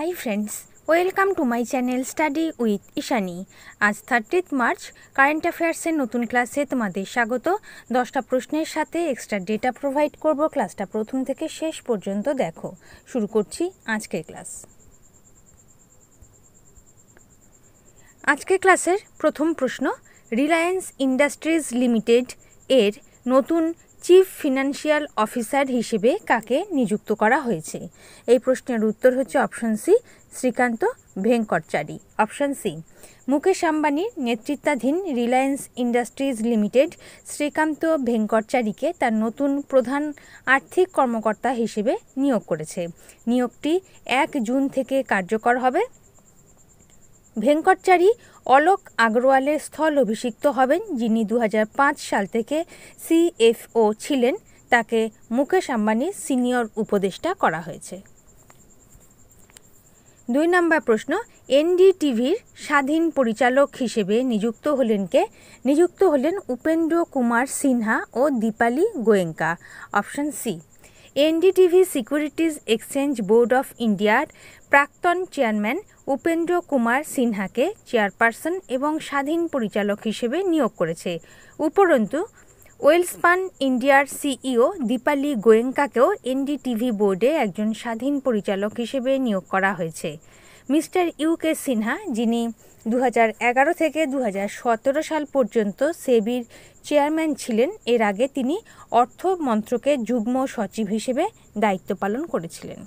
high friends welcome to my channel study with Ishani আজ thirtieth March current অ্যাফেয়ার্সের নতুন ক্লাসে তোমাদের স্বাগত দশটা প্রশ্নের সাথে এক্সট্রা ডেটা প্রোভাইড করব ক্লাসটা প্রথম থেকে শেষ পর্যন্ত দেখো শুরু করছি আজকের ক্লাস আজকের ক্লাসের প্রথম প্রশ্ন রিলায়েন্স ইন্ডাস্ট্রিজ লিমিটেড এর নতুন চিফ ফিনান্সিয়াল অফিসার হিসেবে কাকে নিযুক্ত করা হয়েছে এই প্রশ্নের উত্তর হচ্ছে option C Srikanth Venkatachari option C Mukesh আম্বানির নেতৃত্বাধীন রিলায়েন্স ইন্ডাস্ট্রিজ লিমিটেড শ্রীকান্ত ভেঙ্কটচারীকে তার নতুন প্রধান আর্থিক কর্মকর্তা হিসেবে নিয়োগ করেছে নিয়োগটি এক জুন থেকে কার্যকর হবে ভেঙ্কটচারী অলোক আগরওয়ালের স্থল অভিষিক্ত হবেন যিনি দু সাল থেকে সিএফও ছিলেন তাকে মুকেশ আম্বানির সিনিয়র উপদেষ্টা করা হয়েছে দুই নম্বর প্রশ্ন এনডিটিভির স্বাধীন পরিচালক হিসেবে নিযুক্ত হলেন কে নিযুক্ত হলেন উপেন্দ্র কুমার সিনহা ও Dipali Goenka option C NDTV securities exchange board of ইন্ডিয়ার প্রাক্তন চেয়ারম্যান উপেন্দ্র কুমার সিনহাকে চেয়ারপারসন এবং স্বাধীন পরিচালক হিসেবে নিয়োগ করেছে উপরন্তু ওয়েলসপান ইন্ডিয়ার সিইও দীপালি গোয়েঙ্কাকেও এনডিটিভি বোর্ডে একজন স্বাধীন পরিচালক হিসেবে নিয়োগ করা হয়েছে মিস্টার ইউকে সিনহা যিনি দু থেকে দু সাল পর্যন্ত সেবির চেয়ারম্যান ছিলেন এর আগে তিনি অর্থ মন্ত্রকের যুগ্ম সচিব হিসেবে দায়িত্ব পালন করেছিলেন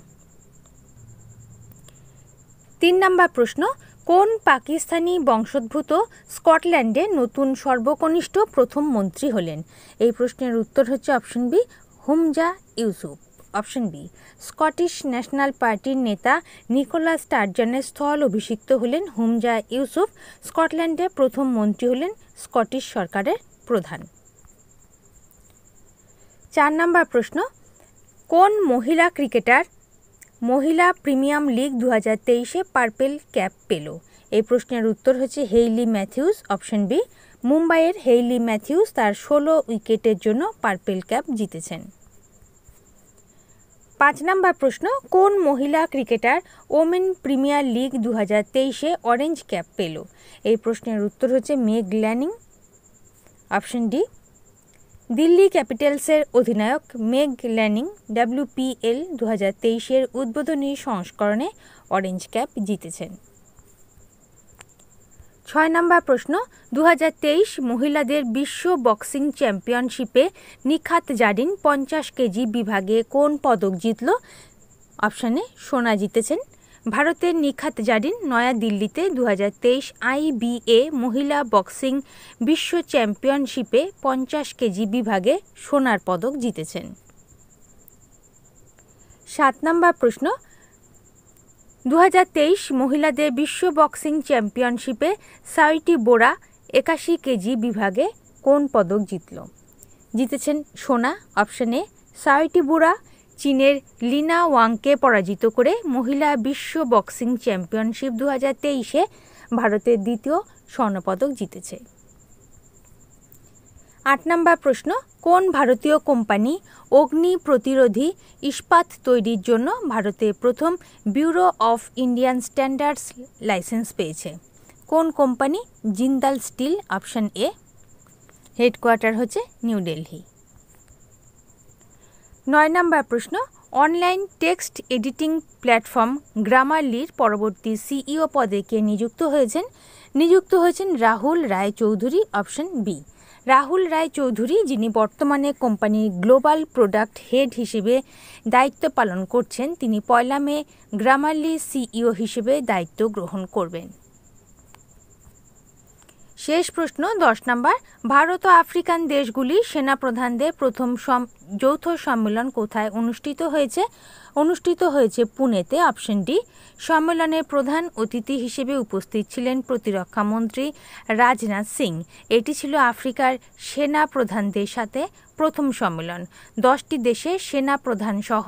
তিন নম্বর প্রশ্ন কোন পাকিস্তানি বংশোদ্ভূত স্কটল্যান্ডে নতুন সর্বকনিষ্ঠ প্রথম মন্ত্রী হলেন এই প্রশ্নের উত্তর হচ্ছে option B Humza Yousaf option B Scottish National পার্টির নেতা নিকোলা টার্জানের স্থল অভিষিক্ত হলেন হুমজা ইউসুফ স্কটল্যান্ডে প্রথম মন্ত্রী হলেন স্কটিশ সরকারের প্রধান চার নম্বর প্রশ্ন কোন মহিলা ক্রিকেটার মহিলা প্রিমিয়াম লিগ দু হাজার তেইশে পার্পেল ক্যাপ পেল এই প্রশ্নের উত্তর হচ্ছে হেইলি ম্যাথিউস অপশন বি মুম্বাইয়ের হেইলি ম্যাথিউস তার ষোলো উইকেটের জন্য পার্পেল ক্যাপ জিতেছেন পাঁচ নম্বর প্রশ্ন কোন মহিলা ক্রিকেটার ওমেন প্রিমিয়ার লিগ দু হাজার তেইশে অরেঞ্জ ক্যাপ পেল এই প্রশ্নের উত্তর হচ্ছে Meg Lanning option D Delhi ক্যাপিটালসের অধিনায়ক মেগ ল্যানিং ডাব্লিউপিএল দু হাজার তেইশের উদ্বোধনী সংস্করণে অরেঞ্জ ক্যাপ জিতেছেন ছয় নম্বর প্রশ্ন দু মহিলাদের বিশ্ব বক্সিং চ্যাম্পিয়নশিপে নিখাত জারিন পঞ্চাশ কেজি বিভাগে কোন পদক জিতল অপশানে সোনা জিতেছেন ভারতের নিখাত জারিন নয়াদিল্লিতে দু হাজার তেইশ আইবিএ মহিলা বক্সিং বিশ্ব চ্যাম্পিয়নশিপে পঞ্চাশ কেজি বিভাগে সোনার পদক জিতেছেন সাত নম্বর প্রশ্ন দু মহিলাদের বিশ্ব বক্সিং চ্যাম্পিয়নশিপে সাইটি বোরা একাশি কেজি বিভাগে কোন পদক জিতল জিতেছেন সোনা অপশানে সাইটি বোরা চীনের লিনা ওয়াংকে পরাজিত করে মহিলা বিশ্ব বক্সিং চ্যাম্পিয়নশিপ দু হাজার তেইশে ভারতের দ্বিতীয় স্বর্ণপদক জিতেছে আট নম্বর প্রশ্ন কোন ভারতীয় কোম্পানি অগ্নি প্রতিরোধী ইস্পাত তৈরির জন্য ভারতে প্রথম Bureau of Indian Standards licence পেয়েছে কোন company Jindal Steel option A headquarter হচ্ছে নিউ দিল্লি নয় নম্বর প্রশ্ন অনলাইন টেক্সট এডিটিং প্ল্যাটফর্ম গ্রামারলির পরবর্তী সিইও পদে কে নিযুক্ত হয়েছেন নিযুক্ত হয়েছেন রাহুল রায় চৌধুরী অপশন বি রাহুল রায় চৌধুরী যিনি বর্তমানে কোম্পানির গ্লোবাল প্রোডাক্ট হেড হিসেবে দায়িত্ব পালন করছেন তিনি পয়লা মে গ্রামারলি সিইও হিসেবে দায়িত্ব গ্রহণ করবেন শেষ প্রশ্ন দশ নম্বর ভারত ও আফ্রিকান দেশগুলি সেনাপ্রধানদের প্রথম যৌথ সম্মেলন কোথায় অনুষ্ঠিত হয়েছে অনুষ্ঠিত হয়েছে পুনেতে অপশন ডি সম্মেলনে প্রধান অতিথি হিসেবে উপস্থিত ছিলেন প্রতিরক্ষামন্ত্রী রাজনাথ সিং এটি ছিল আফ্রিকার সেনা প্রধানদের সাথে প্রথম সম্মেলন দশটি দেশে সেনা প্রধানসহ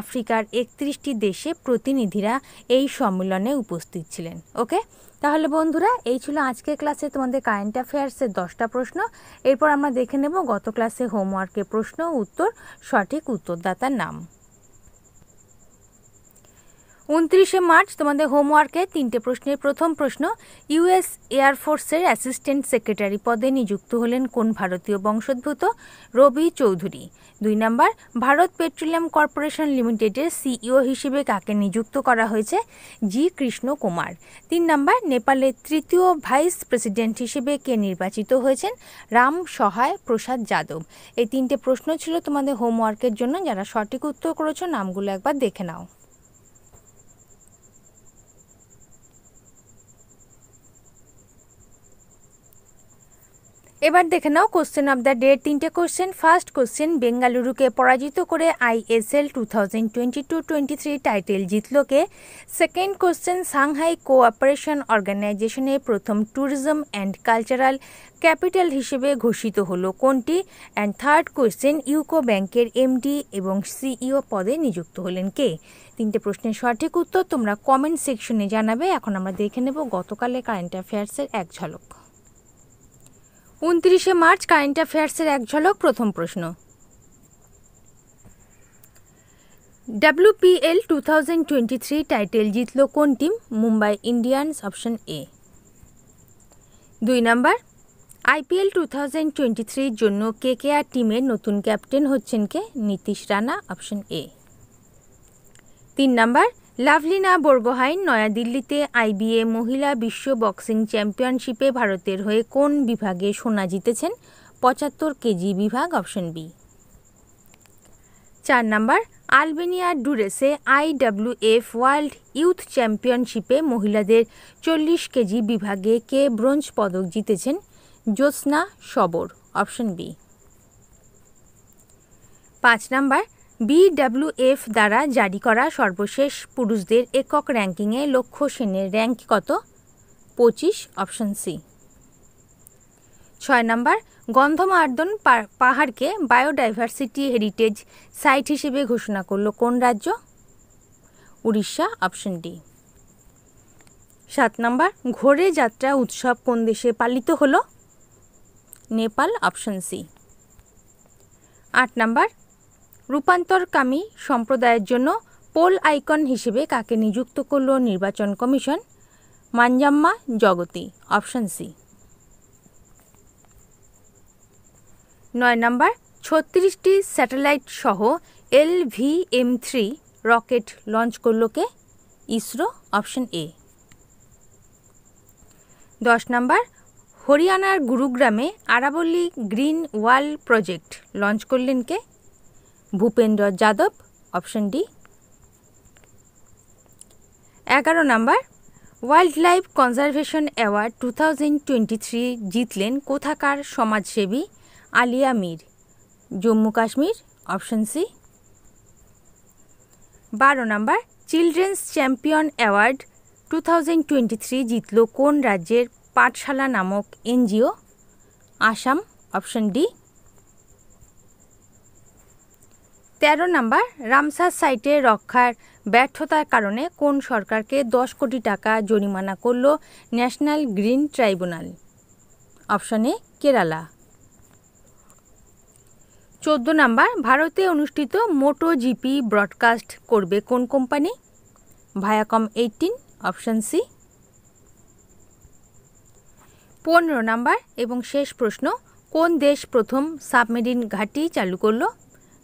আফ্রিকার একত্রিশটি দেশে প্রতিনিধিরা এই সম্মেলনে উপস্থিত ছিলেন ওকে তাহলে বন্ধুরা এই ছিল আজকের ক্লাসে তোমাদের কারেন্ট অ্যাফেয়ার্সের দশটা প্রশ্ন এরপর আমরা দেখে নেব গত ক্লাসে হোমওয়ার্কের প্রশ্ন উত্তর সঠিক উত্তরদাতার নাম উনত্রিশে মার্চ তোমাদের হোমওয়ার্কে তিনটে প্রশ্নের প্রথম প্রশ্ন ইউএস এয়ারফোর্সের অ্যাসিস্ট্যান্ট সেক্রেটারি পদে নিযুক্ত হলেন কোন ভারতীয় বংশোদ্ভূত রবি চৌধুরী দুই নম্বর ভারত পেট্রোলিয়াম কর্পোরেশন লিমিটেডের সিইও হিসেবে কাকে নিযুক্ত করা হয়েছে জি কৃষ্ণ কুমার তিন নম্বর নেপালের তৃতীয় ভাইস প্রেসিডেন্ট হিসেবে কে নির্বাচিত হয়েছেন রাম সহায় প্রসাদ যাদব এই তিনটে প্রশ্ন ছিল তোমাদের হোমওয়ার্কের জন্য যারা সঠিক উত্তর করেছো নামগুলো একবার দেখে নাও এবার দেখে নাও কোশ্চেন অব দ্য ডে তিনটে কোশ্চেন ফার্স্ট কোশ্চেন বেঙ্গালুরুকে পরাজিত করে ISL two thousand twenty two twenty three title জিতলোকে সেকেন্ড কোশ্চেন সাংহাই কোঅপারেশন অর্গানাইজেশনে প্রথম ট্যুরিজম অ্যান্ড কালচারাল ক্যাপিটাল হিসেবে ঘোষিত হলো কোনটি অ্যান্ড থার্ড কোশ্চেন ইউকো ব্যাংকের এমডি এবং সিইও e পদে নিযুক্ত হলেন কে তিনটে প্রশ্নের সঠিক উত্তর তোমরা কমেন্ট সেকশনে জানাবে এখন আমরা দেখে নেব গতকালে কারেন্ট অ্যাফেয়ার্সের এক ঝলক উনত্রিশে মার্চ কারেন্ট অ্যাফেয়ার্সের এক ঝলক প্রথম প্রশ্ন WPL two thousand twenty three title জিতল কোন team Mumbai Indians option A দুই number IPL two thousand twenty থ্রির জন্য কে কে আর টিমের নতুন ক্যাপ্টেন হচ্ছেন কে নীতিশ রানা অপশন এ তিন নম্বর লাভলিনা বর্গোহাইন নয়াদিল্লিতে আইবিএ মহিলা বিশ্ব বক্সিং চ্যাম্পিয়নশিপে ভারতের হয়ে কোন বিভাগে সোনা জিতেছেন পঁচাত্তর কেজি বিভাগ অপশন বি চার নম্বর আলবেনিয়ার ডুরেসে আইডাব্লিউএফ ওয়ার্ল্ড ইউথ চ্যাম্পিয়নশিপে মহিলাদের চল্লিশ কেজি বিভাগে কে ব্রোঞ্জ পদক জিতেছেন জ্যোৎস্না সবর অপশন বি পাঁচ নাম্বার বিডাব্লিউএফ দ্বারা জারি করা সর্বশেষ পুরুষদের একক র্যাঙ্কিংয়ে লক্ষ্য সেনের র্যাঙ্ক কত পঁচিশ অপশন সি ছয় নম্বর গন্ধমার্দন পাহাড়কে বায়োডাইভার্সিটি হেরিটেজ সাইট হিসেবে ঘোষণা করল কোন রাজ্য উড়িষ্যা অপশন ডি সাত নম্বর ঘোরে যাত্রা উৎসব কোন দেশে পালিত হল নেপাল অপশন সি আট নম্বর রূপান্তরকামী সম্প্রদায়ের জন্য পোল আইকন হিসেবে কাকে নিযুক্ত করল নির্বাচন commission Manjamma Jogati option C নয় নম্বর ছত্রিশটি স্যাটেলাইট সহ L V M three rocket launch করল কে ইসরো অপশন এ দশ নম্বর হরিয়ানার গুরুগ্রামে আরাবল্লী গ্রিন ওয়াল প্রজেক্ট লঞ্চ করলেন কে ভূপেন্দ্র যাদব অপশন ডি এগারো number wild life conservation award two thousand twenty three জিতলেন কোথাকার সমাজসেবী আলিয়া মীর জম্মু কাশ্মীর অপশন সি বারো number children's champion award two thousand twenty three জিতল কোন রাজ্যের পাঠশালা নামক এনজিও আসাম অপশন ডি তেরো নাম্বার রামসার সাইটে রক্ষার ব্যর্থতার কারণে কোন সরকারকে দশ কোটি টাকা জরিমানা করল National Green Tribunal option A Kerala চোদ্দ নাম্বার ভারতে অনুষ্ঠিত মোটো জিপি ব্রডকাস্ট করবে কোন company Viacom eighteen option C পনেরো নাম্বার এবং শেষ প্রশ্ন কোন দেশ প্রথম সাবমেরিন ঘাটি চালু করলো